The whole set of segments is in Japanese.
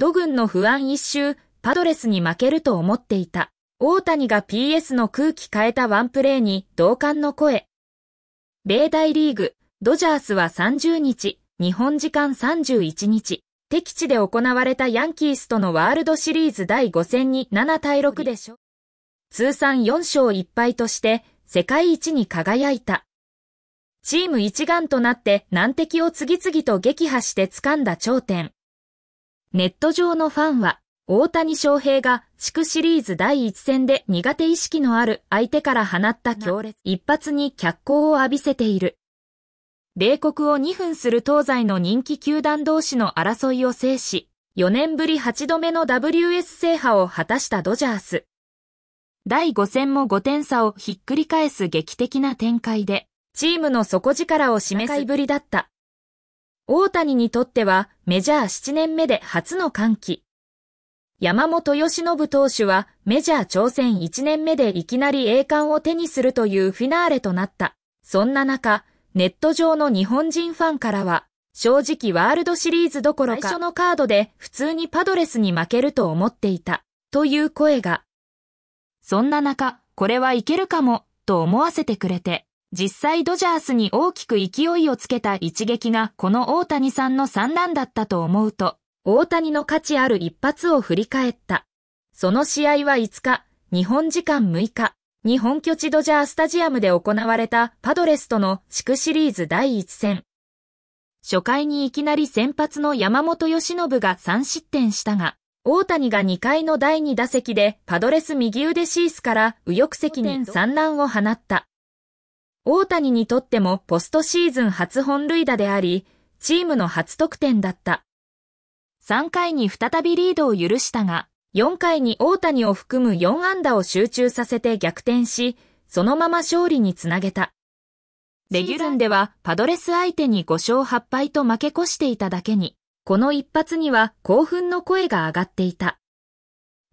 ド軍の不安一周、パドレスに負けると思っていた。大谷が PS の空気変えたワンプレーに同感の声。米大リーグ、ドジャースは30日、日本時間31日、敵地で行われたヤンキースとのワールドシリーズ第5戦に7対6でしょ。通算4勝1敗として世界一に輝いた。チーム一丸となって難敵を次々と撃破して掴んだ頂点。ネット上のファンは、大谷翔平が地区シリーズ第1戦で苦手意識のある相手から放った強烈一発に脚光を浴びせている。米国を2分する東西の人気球団同士の争いを制し、4年ぶり8度目の WS 制覇を果たしたドジャース。第5戦も5点差をひっくり返す劇的な展開で、チームの底力を示すぶりだった。大谷にとってはメジャー7年目で初の歓喜。山本由伸投手はメジャー挑戦1年目でいきなり栄冠を手にするというフィナーレとなった。そんな中、ネット上の日本人ファンからは、正直ワールドシリーズどころか最初のカードで普通にパドレスに負けると思っていた、という声が。そんな中、これはいけるかも、と思わせてくれて、実際ドジャースに大きく勢いをつけた一撃がこの大谷さんの三乱だったと思うと、大谷の価値ある一発を振り返った。その試合は5日、日本時間6日、日本拠地ドジャースタジアムで行われたパドレスとの地区シリーズ第1戦。初回にいきなり先発の山本義信が3失点したが、大谷が2回の第2打席でパドレス右腕シースから右翼席に産卵を放った。大谷にとってもポストシーズン初本塁打であり、チームの初得点だった。3回に再びリードを許したが、4回に大谷を含む4安打を集中させて逆転し、そのまま勝利につなげた。レギュランではパドレス相手に5勝8敗と負け越していただけに、この一発には興奮の声が上がっていた。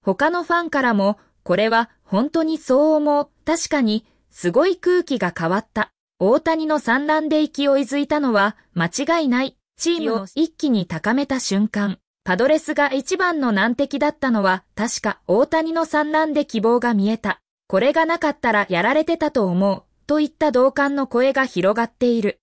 他のファンからも、これは本当にそう思う、確かに、すごい空気が変わった。大谷の産卵で勢いづいたのは間違いない。チームを一気に高めた瞬間、パドレスが一番の難敵だったのは確か大谷の産卵で希望が見えた。これがなかったらやられてたと思う。といった同感の声が広がっている。